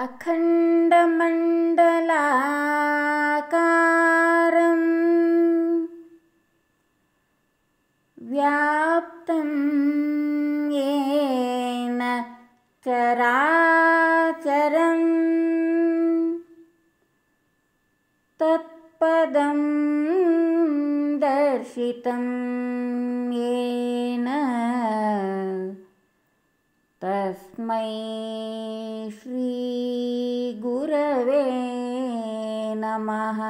अखण्डमण्डलाकारम् व्याप्तं येन चराचरम् तत्पदं दर्शितं येन तस्मै श्रीगुरवे नमः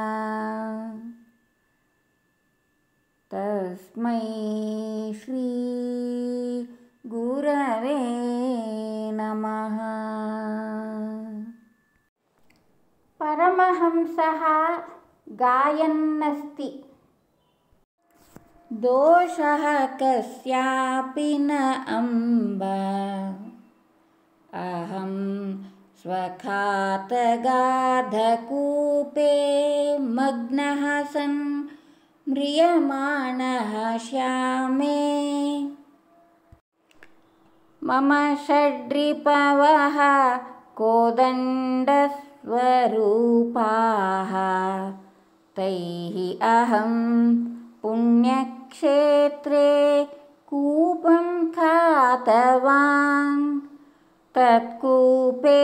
तस्मै श्रीगुरवे नमः परमहंसः गायन्नस्ति दोषः कस्यापि न अम्ब अहं स्वखातगाधकूपे मग्नः सन् म्रियमाणः श्यामे मम षड्रिपवः कोदण्डस्वरूपाः तैः अहं पुण्यक्षेत्रे कूपं खातवान् तत्कूपे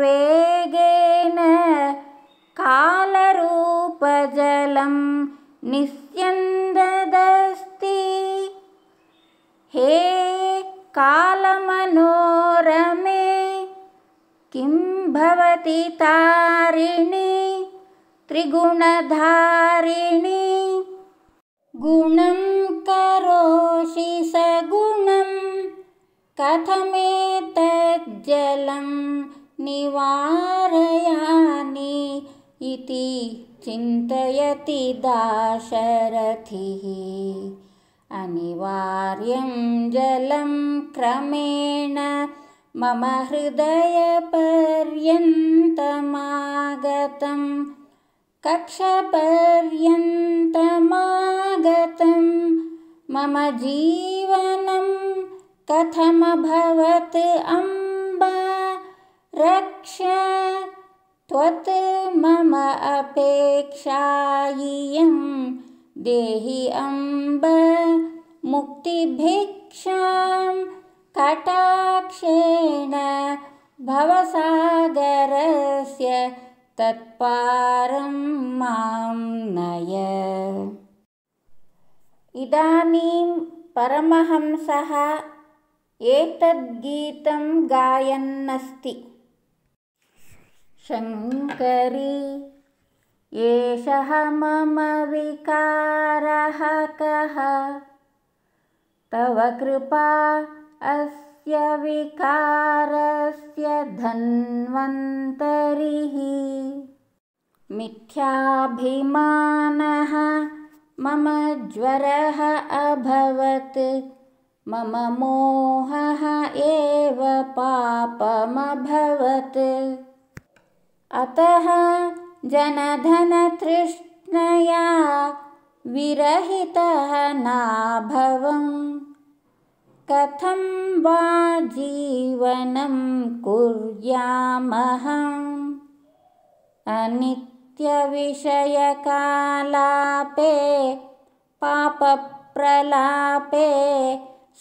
वेगेन कालरूपजलं निस्यन्ददस्ति हे कालमनोरमे किं भवति तारिणी त्रिगुणधारिणि गुणं करोषि सगुणं कथमे जलं निवारयानि इति चिन्तयति दाशरथिः अनिवार्यं जलं क्रमेण मम हृदयपर्यन्तमागतं कक्षपर्यन्तमागतं मम जीवनं कथमभवत् अम् रक्ष त्वत् मम अपेक्षा इयं देहि अम्ब मुक्तिभिक्षां कटाक्षेण भवसागरस्य तत्पारं मां नय इदानीं परमहंसः एतद्गीतं गायन्नस्ति शङ्करी एषः मम विकारः कः तव कृपा अस्य विकारस्य धन्वन्तरिः मिथ्याभिमानः मम ज्वरः अभवत् मम मोहः एव पापमभवत् अतः जनधनतृष्णया विरहितः नाभवम् कथं वा जीवनं कुर्यामहम् अनित्यविषयकालापे पापप्रलापे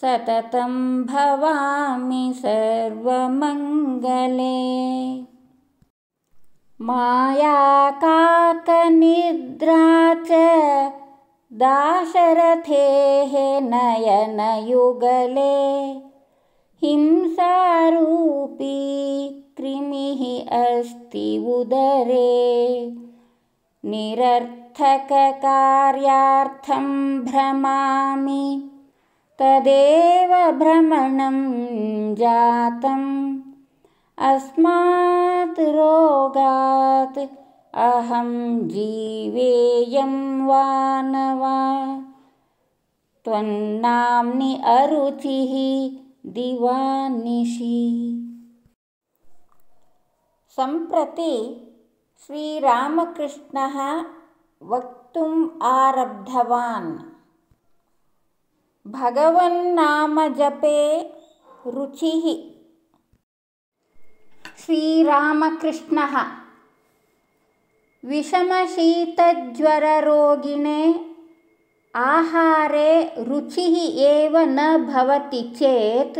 सततं भवामि सर्वमङ्गले मायाकाकनिद्रा च दाशरथेः नयनयुगले हिंसारूपी कृमिः अस्ति उदरे निरर्थककार्यार्थं भ्रमामि तदेव भ्रमणं जातम् अस्मात् रोगात् अहं जीवेयं न वा त्वन्नाम्नि अरुचिः संप्रति सम्प्रति श्रीरामकृष्णः वक्तुम् आरब्धवान् भगवन्नाम जपे रुचिः श्रीरामकृष्णः विषमशीतज्वररोगिणे आहारे रुचिः एव न भवति चेत्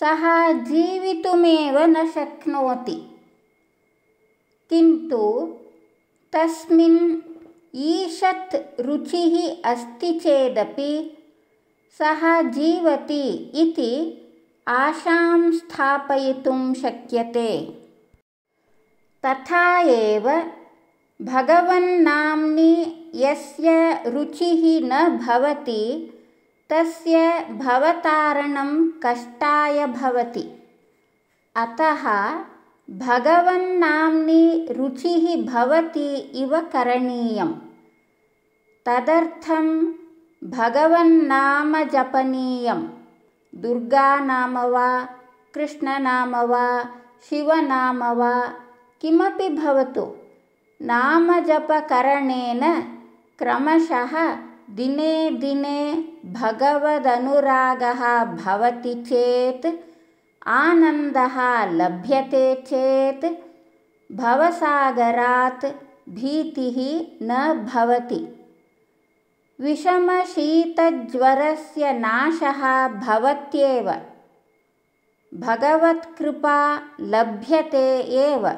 सः जीवितुमेव न शक्नोति किन्तु तस्मिन् ईषत् रुचिः अस्ति चेदपि सः जीवति इति आशां स्थापयितुं शक्यते तथा एव भगवन्नाम्नि यस्य रुचिः न भवति तस्य भवतारणं कष्टाय भवति अतः भगवन्नाम्नि रुचिः भवति इव करणीयं तदर्थं भगवन्नाम जपनीयम् दुर्गा वा कृष्णनाम वा शिवनाम वा किमपि भवतु नामजपकरणेन क्रमशः दिने दिने भगवदनुरागः भवति चेत् आनन्दः लभ्यते चेत् भवसागरात् भीतिः न भवति विषमशीतज्वरस्य नाशः भवत्येव भगवत्कृपा लभ्यते एव